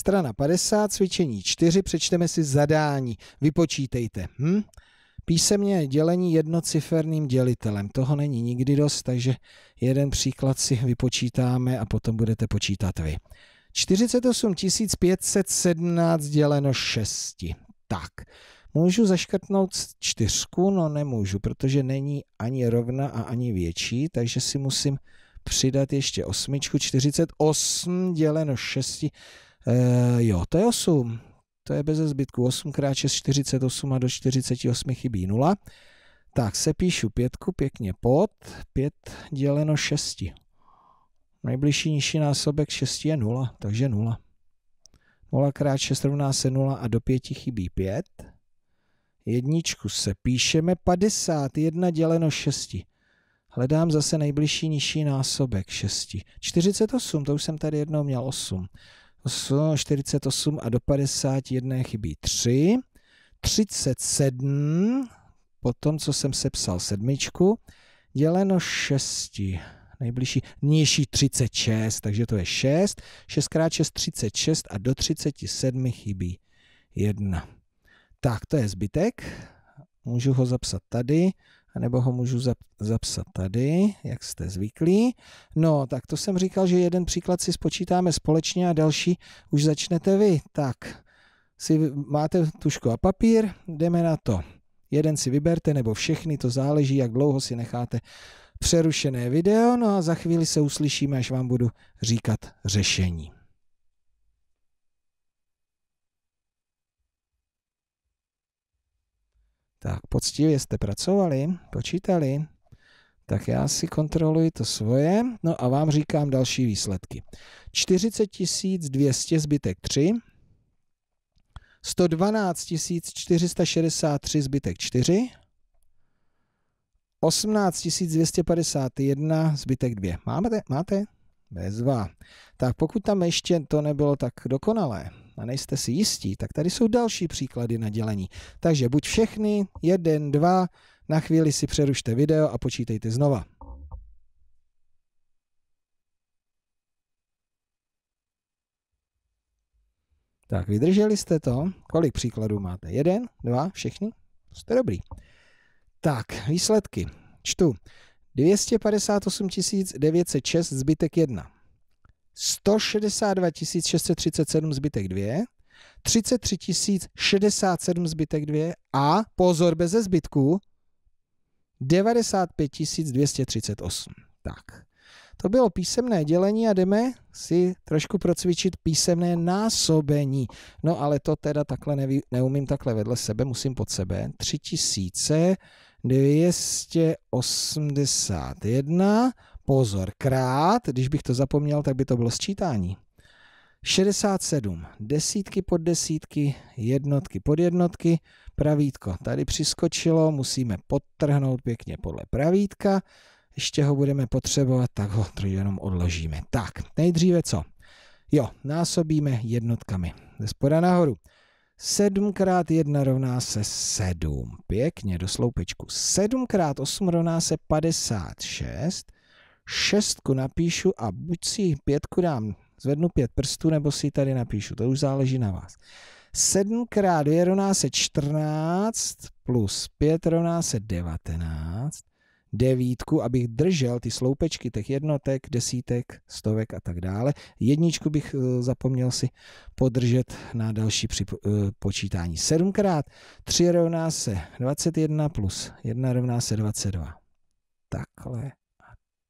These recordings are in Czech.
Strana 50, cvičení 4, přečteme si zadání. Vypočítejte. Hm? Písemně dělení jednociferným dělitelem. Toho není nikdy dost, takže jeden příklad si vypočítáme a potom budete počítat vy. 48 517 děleno 6. Tak, můžu zaškrtnout čtyřku? No nemůžu, protože není ani rovna a ani větší, takže si musím přidat ještě osmičku. 48 děleno 6 Uh, jo, to je 8. To je bez zbytku 8 x 6, 48 a do 48 chybí 0. Tak se píšu 5 pěkně pod 5 děleno 6. Nejbližší nižší násobek 6 je 0, takže 0. 0 x 6 rovná se 0 a do 5 chybí 5. Jedničku se píšeme 51 děleno 6. Hledám zase nejbližší nižší násobek 6. 48, to už jsem tady jednou měl 8. 48 a do 51 chybí 3. 37, po tom, co jsem sepsal sedmičku, děleno 6. Nejbližší, nižší 36, takže to je 6. 6 x 6, 36 a do 37 chybí 1. Tak, to je zbytek. Můžu ho zapsat tady nebo ho můžu zap, zapsat tady, jak jste zvyklí. No, tak to jsem říkal, že jeden příklad si spočítáme společně a další už začnete vy. Tak, si máte tušku a papír, jdeme na to. Jeden si vyberte nebo všechny, to záleží, jak dlouho si necháte přerušené video, no a za chvíli se uslyšíme, až vám budu říkat řešení. tak poctivě jste pracovali, počítali, tak já si kontroluji to svoje, no a vám říkám další výsledky. 40 200 zbytek 3, 112 463 zbytek 4, 18 251 zbytek 2. Máte? Máte? Bez dva. Tak pokud tam ještě to nebylo tak dokonalé, a nejste si jistí, tak tady jsou další příklady na dělení. Takže buď všechny, jeden, dva, na chvíli si přerušte video a počítejte znova. Tak, vydrželi jste to? Kolik příkladů máte? Jeden, dva, všechny? Jste dobrý. Tak, výsledky. Čtu. 258 906, zbytek 1. 162 637 zbytek 2, 33 067 zbytek 2 a pozor bez zbytku 95 238. Tak, to bylo písemné dělení a jdeme si trošku procvičit písemné násobení. No ale to teda takhle neví, neumím takhle vedle sebe, musím pod sebe. 3281 Pozor, krát, když bych to zapomněl, tak by to bylo sčítání. 67, desítky pod desítky, jednotky pod jednotky, pravítko tady přiskočilo, musíme podtrhnout pěkně podle pravítka, ještě ho budeme potřebovat, tak ho to jenom odložíme. Tak, nejdříve co? Jo, násobíme jednotkami. Ze spoda nahoru. 7 x 1 rovná se 7. Pěkně do sloupečku. 7 x 8 rovná se 56 šestku napíšu a buď si pětku dám, zvednu pět prstů, nebo si ji tady napíšu, to už záleží na vás. 7 krát 2 rovná se 14, plus 5 rovná se 19, devítku, abych držel ty sloupečky těch jednotek, desítek, stovek a tak dále. Jedničku bych eh, zapomněl si podržet na další eh, počítání. 7 krát 3 rovná se 21 plus 1 rovná se 22. Takhle.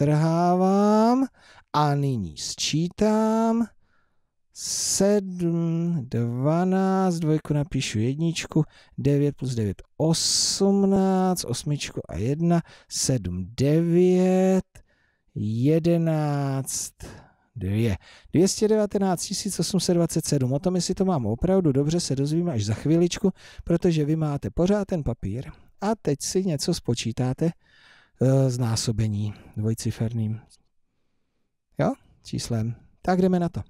strhávám a nyní sčítám. 7, 12, dvojku napíšu jedničku, 9 plus 9, 18, osmičku a 1, 7, 9, 11, 2. 219 827. O tom, jestli to mám opravdu dobře, se dozvím až za chviličku, protože vy máte pořád ten papír a teď si něco spočítáte Eh, znásobení dvojciferným. Jo? Číslem. Tak jdeme na to.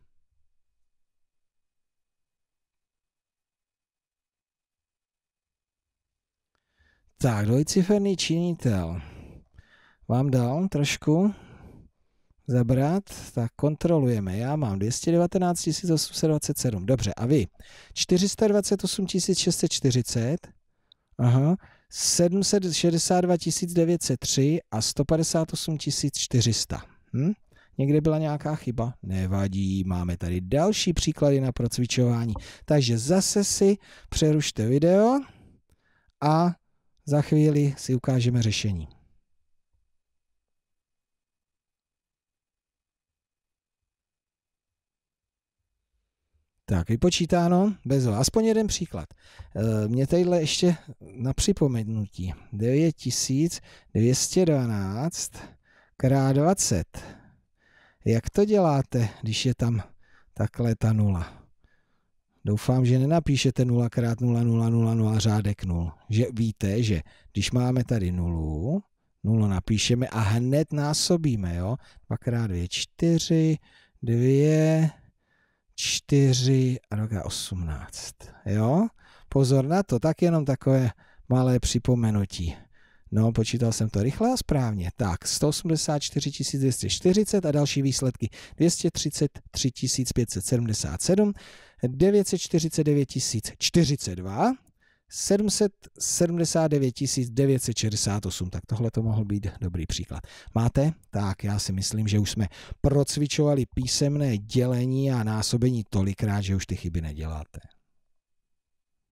Tak, dvojciferný činitel vám dal trošku zabrat, tak kontrolujeme. Já mám 219 827, dobře, a vy? 428 640, aha, 762 903 a 158 400. Hm? Někde byla nějaká chyba? Nevadí, máme tady další příklady na procvičování. Takže zase si přerušte video a za chvíli si ukážeme řešení. Tak, vypočítáno, bez ho. Aspoň jeden příklad. Eh, mě tadyhle ještě na připomenutí. 9212 krát 20. Jak to děláte, když je tam takhle ta nula? Doufám, že nenapíšete 0 krát 0, 0, 0, 0 řádek 0. Že víte, že když máme tady nulu, nulu napíšeme a hned násobíme, jo? 2 krát 2, 4, 2, 4 a rok no, 18. Jo? Pozor na to, tak jenom takové malé připomenutí. No, počítal jsem to rychle a správně. Tak, 184 240 a další výsledky 233 577, 949 042, 779 968, tak tohle to mohl být dobrý příklad. Máte? Tak já si myslím, že už jsme procvičovali písemné dělení a násobení tolikrát, že už ty chyby neděláte.